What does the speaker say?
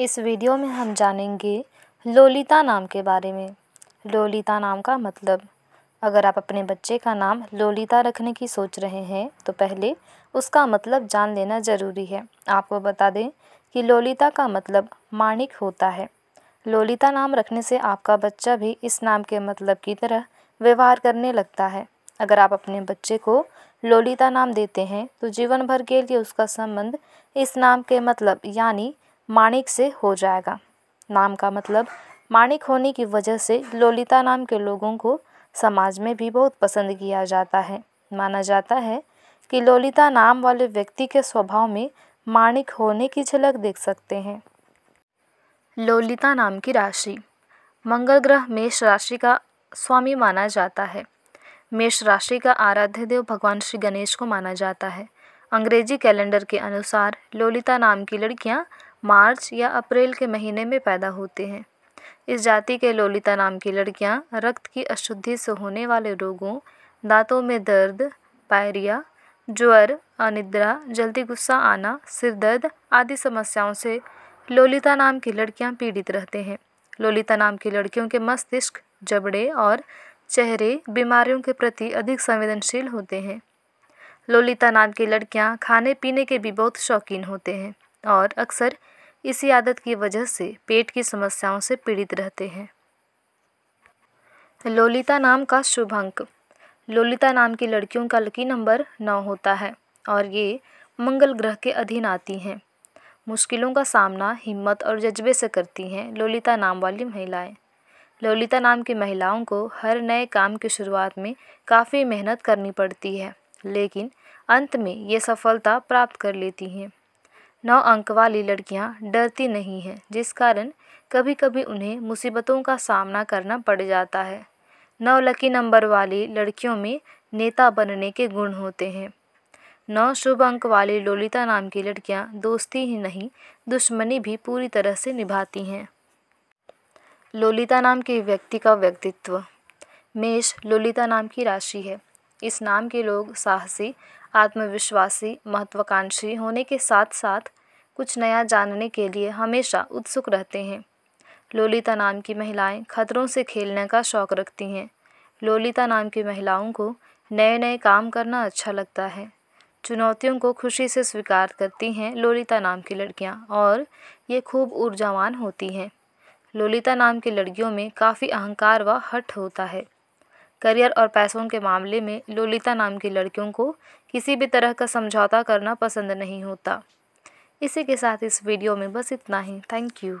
इस वीडियो में हम जानेंगे लोलिता नाम के बारे में लोलिता नाम का मतलब अगर आप अपने बच्चे का नाम लोलिता रखने की सोच रहे हैं तो पहले उसका मतलब जान लेना ज़रूरी है आपको बता दें कि लोलिता का मतलब माणिक होता है लोलिता नाम रखने से आपका बच्चा भी इस नाम के मतलब की तरह व्यवहार करने लगता है अगर आप अपने बच्चे को लोलिता नाम देते हैं तो जीवन भर के लिए उसका संबंध इस नाम के मतलब यानी माणिक से हो जाएगा नाम का मतलब माणिक होने की वजह से ललिता नाम के लोगों को समाज में भी बहुत पसंद किया जाता है माना जाता है कि ललिता नाम वाले व्यक्ति के स्वभाव में माणिक होने की झलक देख सकते हैं ललिता नाम की राशि मंगल ग्रह मेष राशि का स्वामी माना जाता है मेष राशि का आराध्य देव भगवान श्री गणेश को माना जाता है अंग्रेजी कैलेंडर के अनुसार ललिता नाम की लड़कियां मार्च या अप्रैल के महीने में पैदा होते हैं इस जाति के लोलिता नाम की लड़कियां रक्त की अशुद्धि से होने वाले रोगों दांतों में दर्द पायरिया ज्वर अनिद्रा जल्दी गुस्सा आना सिर दर्द आदि समस्याओं से लोलिता नाम की लड़कियां पीड़ित रहते हैं लोलिता नाम की लड़कियों के मस्तिष्क जबड़े और चेहरे बीमारियों के प्रति अधिक संवेदनशील होते हैं लोलिता नाम की लड़कियां खाने पीने के भी बहुत शौकीन होते हैं और अक्सर इसी आदत की वजह से पेट की समस्याओं से पीड़ित रहते हैं लोलिता नाम का शुभ अंक लोलिता नाम की लड़कियों का लकी नंबर नौ होता है और ये मंगल ग्रह के अधीन आती हैं मुश्किलों का सामना हिम्मत और जज्बे से करती हैं लोलिता नाम वाली महिलाएं ललिता नाम की महिलाओं को हर नए काम की शुरुआत में काफ़ी मेहनत करनी पड़ती है लेकिन अंत में ये सफलता प्राप्त कर लेती हैं नौ अंक वाली लड़कियां डरती नहीं हैं जिस कारण कभी कभी उन्हें मुसीबतों का सामना करना पड़ जाता है नौ लकी नंबर वाली लड़कियों में नेता बनने के गुण होते हैं नौ शुभ अंक वाली लोलिता नाम की लड़कियां दोस्ती ही नहीं दुश्मनी भी पूरी तरह से निभाती हैं लोलिता नाम के व्यक्ति का व्यक्तित्व मेष लोलिता नाम की राशि है इस नाम के लोग साहसी आत्मविश्वासी महत्वाकांक्षी होने के साथ साथ कुछ नया जानने के लिए हमेशा उत्सुक रहते हैं लोलिता नाम की महिलाएं खतरों से खेलने का शौक़ रखती हैं लोलिता नाम की महिलाओं को नए नए काम करना अच्छा लगता है चुनौतियों को खुशी से स्वीकार करती हैं लोलिता नाम की लड़कियां और ये खूब ऊर्जावान होती हैं लोलिता नाम की लड़कियों में काफ़ी अहंकार व हट होता है करियर और पैसों के मामले में लोलिता नाम की लड़कियों को किसी भी तरह का समझौता करना पसंद नहीं होता इसी के साथ इस वीडियो में बस इतना ही थैंक यू